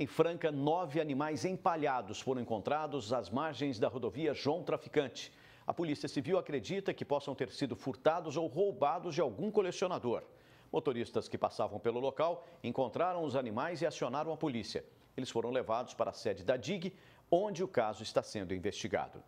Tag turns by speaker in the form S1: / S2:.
S1: Em Franca, nove animais empalhados foram encontrados às margens da rodovia João Traficante. A Polícia Civil acredita que possam ter sido furtados ou roubados de algum colecionador. Motoristas que passavam pelo local encontraram os animais e acionaram a polícia. Eles foram levados para a sede da DIG, onde o caso está sendo investigado.